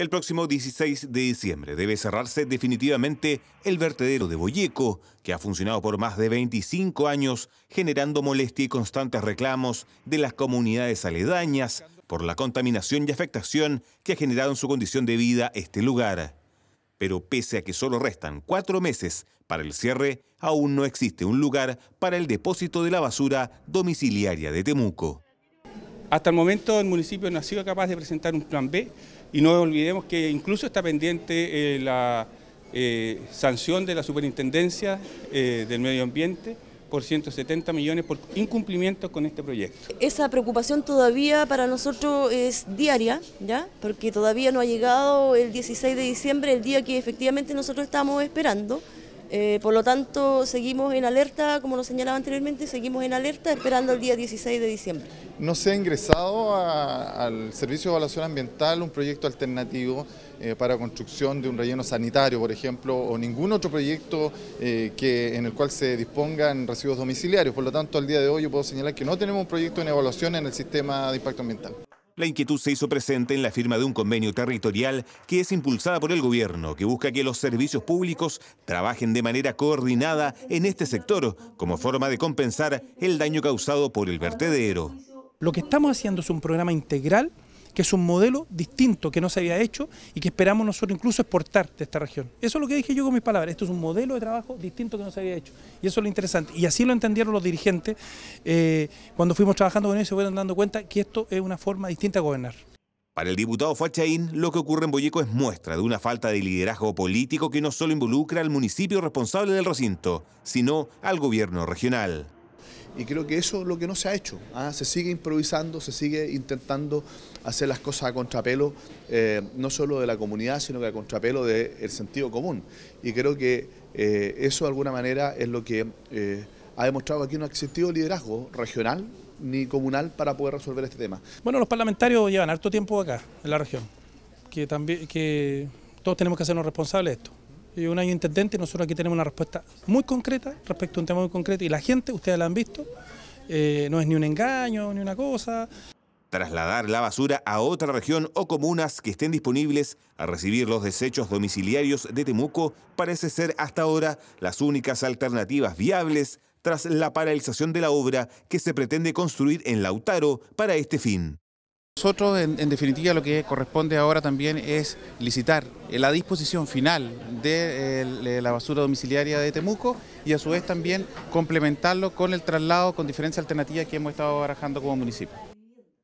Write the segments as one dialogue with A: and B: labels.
A: El próximo 16 de diciembre debe cerrarse definitivamente el vertedero de Boyeco, que ha funcionado por más de 25 años, generando molestia y constantes reclamos de las comunidades aledañas por la contaminación y afectación que ha generado en su condición de vida este lugar. Pero pese a que solo restan cuatro meses para el cierre, aún no existe un lugar para el depósito de la basura domiciliaria de Temuco.
B: Hasta el momento el municipio no ha sido capaz de presentar un plan B y no olvidemos que incluso está pendiente eh, la eh, sanción de la superintendencia eh, del medio ambiente por 170 millones por incumplimiento con este proyecto.
A: Esa preocupación todavía para nosotros es diaria, ¿ya? Porque todavía no ha llegado el 16 de diciembre, el día que efectivamente nosotros estamos esperando. Eh, por lo tanto, seguimos en alerta, como lo señalaba anteriormente, seguimos en alerta esperando el día 16 de diciembre. No se ha ingresado al Servicio de Evaluación Ambiental un proyecto alternativo eh, para construcción de un relleno sanitario, por ejemplo, o ningún otro proyecto eh, en el cual se dispongan residuos domiciliarios. Por lo tanto, al día de hoy yo puedo señalar que no tenemos un proyecto en evaluación en el sistema de impacto ambiental. La inquietud se hizo presente en la firma de un convenio territorial que es impulsada por el gobierno, que busca que los servicios públicos trabajen de manera coordinada en este sector como forma de compensar el daño causado por el vertedero.
B: Lo que estamos haciendo es un programa integral que es un modelo distinto que no se había hecho y que esperamos nosotros incluso exportar de esta región. Eso es lo que dije yo con mis palabras, esto es un modelo de trabajo distinto que no se había hecho y eso es lo interesante. Y así lo entendieron los dirigentes eh, cuando fuimos trabajando con ellos y se fueron dando cuenta que esto es una forma distinta de gobernar.
A: Para el diputado Fachaín, lo que ocurre en Boyeco es muestra de una falta de liderazgo político que no solo involucra al municipio responsable del recinto, sino al gobierno regional. Y creo que eso es lo que no se ha hecho. ¿ah? Se sigue improvisando, se sigue intentando hacer las cosas a contrapelo, eh, no solo de la comunidad, sino que a contrapelo del sentido común. Y creo que eh, eso de alguna manera es lo que eh, ha demostrado que aquí no ha existido liderazgo regional ni comunal para poder resolver este tema.
B: Bueno, los parlamentarios llevan harto tiempo acá, en la región, que, también, que todos tenemos que hacernos responsables de esto un año intendente, nosotros aquí tenemos una respuesta muy concreta respecto a un tema muy concreto y la gente, ustedes la han visto, eh, no es ni un engaño, ni una cosa.
A: Trasladar la basura a otra región o comunas que estén disponibles a recibir los desechos domiciliarios de Temuco parece ser hasta ahora las únicas alternativas viables tras la paralización de la obra que se pretende construir en Lautaro para este fin. Nosotros, en, definitiva, lo que corresponde ahora también es licitar la disposición final de la basura domiciliaria de Temuco y a su vez también complementarlo con el traslado con diferentes alternativas que hemos estado barajando como municipio.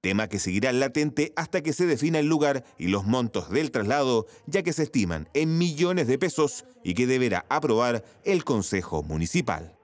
A: Tema que seguirá latente hasta que se defina el lugar y los montos del traslado, ya que se estiman en millones de pesos y que deberá aprobar el Consejo Municipal.